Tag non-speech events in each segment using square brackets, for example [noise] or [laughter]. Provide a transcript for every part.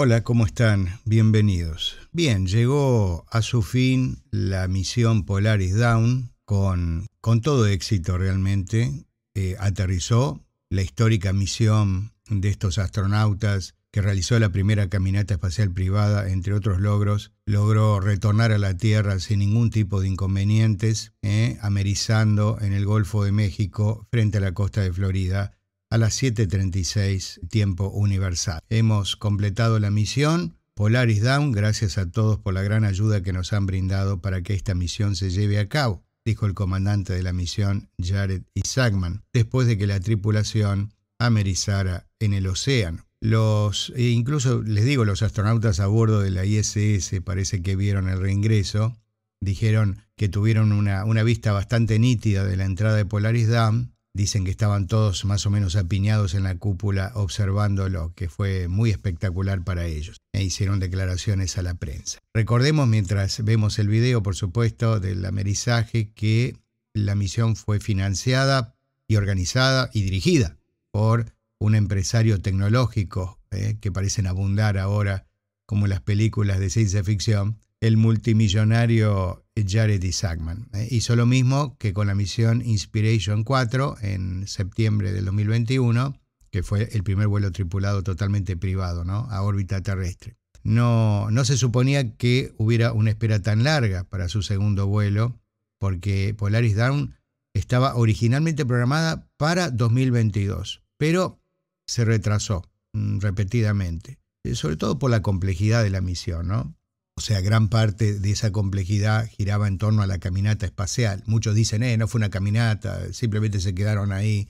Hola, ¿cómo están? Bienvenidos. Bien, llegó a su fin la misión Polaris Down con, todo éxito realmente. Eh, aterrizó la histórica misión de estos astronautas que realizó la primera caminata espacial privada, entre otros logros, logró retornar a la Tierra sin ningún tipo de inconvenientes, eh, amerizando en el Golfo de México frente a la costa de Florida a las 7.36 tiempo universal. Hemos completado la misión. Polaris Down, gracias a todos por la gran ayuda que nos han brindado para que esta misión se lleve a cabo, dijo el comandante de la misión Jared Isaacman, e. después de que la tripulación amerizara en el océano. Los, e incluso les digo, los astronautas a bordo de la ISS parece que vieron el reingreso, dijeron que tuvieron una, vista bastante nítida de la entrada de Polaris Down, Dicen que estaban todos más o menos apiñados en la cúpula observándolo, que fue muy espectacular para ellos. E hicieron declaraciones a la prensa. Recordemos mientras vemos el video, por supuesto, del amerizaje, que la misión fue financiada y organizada y dirigida por un empresario tecnológico, eh, que parecen abundar ahora como las películas de ciencia ficción, el multimillonario Jared y e. Sackman. ¿eh? hizo lo mismo que con la misión Inspiration 4 en septiembre del 2021, que fue el primer vuelo tripulado totalmente privado ¿no? a órbita terrestre. No, no se suponía que hubiera una espera tan larga para su segundo vuelo, porque Polaris Down estaba originalmente programada para 2022, pero se retrasó mm, repetidamente, eh, sobre todo por la complejidad de la misión, ¿no? O sea, gran parte de esa complejidad giraba en torno a la caminata espacial. Muchos dicen, eh, no fue una caminata, simplemente se quedaron ahí,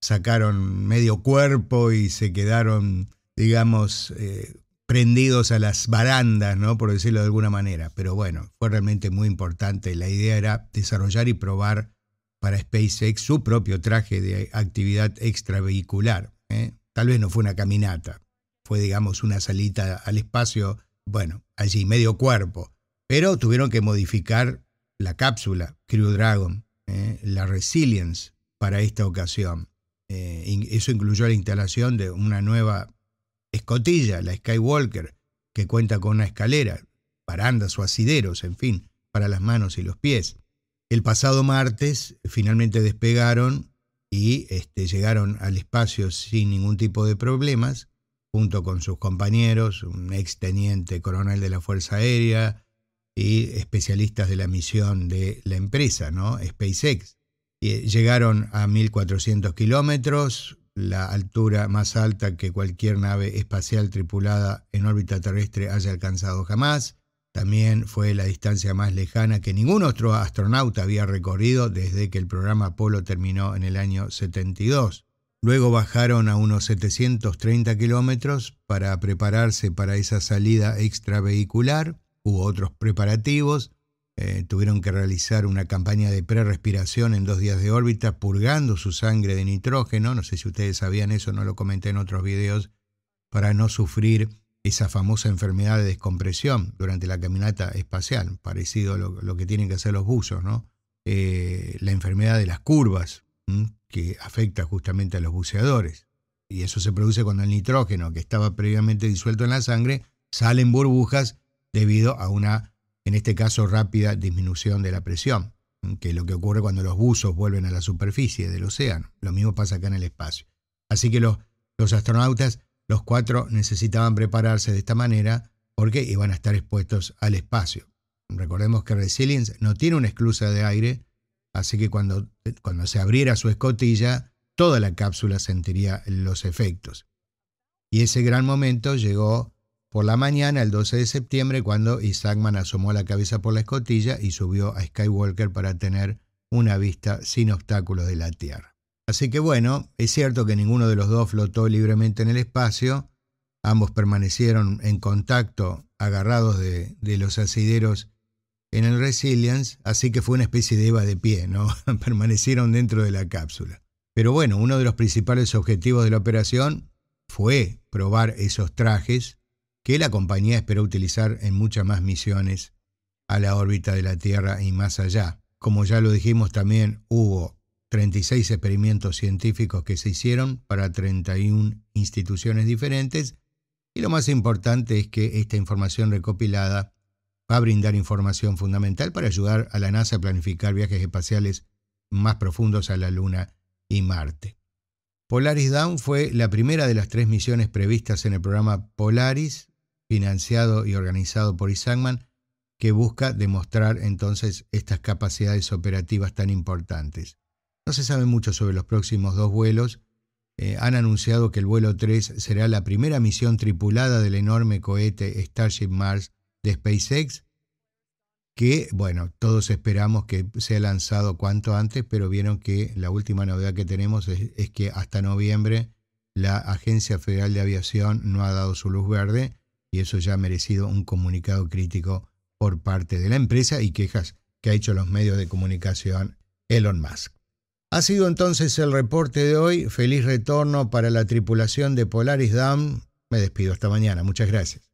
sacaron medio cuerpo y se quedaron, digamos, eh, prendidos a las barandas, ¿no? Por decirlo de alguna manera. Pero bueno, fue realmente muy importante. La idea era desarrollar y probar para SpaceX su propio traje de actividad extravehicular. ¿eh? Tal vez no fue una caminata, fue, digamos, una salita al espacio bueno, allí, medio cuerpo. Pero tuvieron que modificar la cápsula Crew Dragon, eh, la Resilience, para esta ocasión. Eh, eso incluyó la instalación de una nueva escotilla, la Skywalker, que cuenta con una escalera, barandas o asideros, en fin, para las manos y los pies. El pasado martes finalmente despegaron y este, llegaron al espacio sin ningún tipo de problemas junto con sus compañeros, un ex teniente coronel de la Fuerza Aérea y especialistas de la misión de la empresa, ¿no? SpaceX. Y eh, llegaron a 1.400 kilómetros, la altura más alta que cualquier nave espacial tripulada en órbita terrestre haya alcanzado jamás. También fue la distancia más lejana que ningún otro astronauta había recorrido desde que el programa Apolo terminó en el año 72. Luego bajaron a unos 730 kilómetros para prepararse para esa salida extravehicular. Hubo otros preparativos. Eh, tuvieron que realizar una campaña de respiración en dos días de órbita, purgando su sangre de nitrógeno. No sé si ustedes sabían eso, no lo comenté en otros videos, para no sufrir esa famosa enfermedad de descompresión durante la caminata espacial, parecido a lo, que tienen que hacer los buzos, ¿no? Eh, la enfermedad de las curvas, Mm, que afecta justamente a los buceadores. Y eso se produce cuando el nitrógeno que estaba previamente disuelto en la sangre sale en burbujas debido a una, en este caso, rápida disminución de la presión, mm, que es lo que ocurre cuando los buzos vuelven a la superficie del océano. Lo mismo pasa acá en el espacio. Así que los, los astronautas, los cuatro, necesitaban prepararse de esta manera porque iban a estar expuestos al espacio. Recordemos que Resilience no tiene una esclusa de aire, Así que cuando, cuando se abriera su escotilla, toda la cápsula sentiría los efectos. Y ese gran momento llegó por la mañana, el 12 de septiembre, cuando Isaacman asomó la cabeza por la escotilla y subió a Skywalker para tener una vista sin obstáculos de la Tierra. Así que bueno, es cierto que ninguno de los dos flotó libremente en el espacio, ambos permanecieron en contacto, agarrados de, de los asideros en el Resilience, así que fue una especie de Eva de pie, ¿no? [laughs] Permanecieron dentro de la cápsula. Pero bueno, uno de los principales objetivos de la operación fue probar esos trajes que la compañía esperó utilizar en muchas más misiones a la órbita de la Tierra y más allá. Como ya lo dijimos también, hubo 36 experimentos científicos que se hicieron para 31 instituciones diferentes y lo más importante es que esta información recopilada va a brindar información fundamental para ayudar a la NASA a planificar viajes espaciales más profundos a la Luna y Marte. Polaris Down fue la primera de las tres misiones previstas en el programa Polaris, financiado y organizado por Isangman, que busca demostrar entonces estas capacidades operativas tan importantes. No se sabe mucho sobre los próximos dos vuelos. Eh, han anunciado que el vuelo 3 será la primera misión tripulada del enorme cohete Starship Mars de SpaceX, que, bueno, todos esperamos que sea lanzado cuanto antes, pero vieron que la última novedad que tenemos es, que hasta noviembre la Agencia Federal de Aviación no ha dado su luz verde y eso ya ha merecido un comunicado crítico por parte de la empresa y quejas que ha hecho los medios de comunicación Elon Musk. Ha sido entonces el reporte de hoy. Feliz retorno para la tripulación de Polaris Dam. Me despido hasta mañana. Muchas gracias.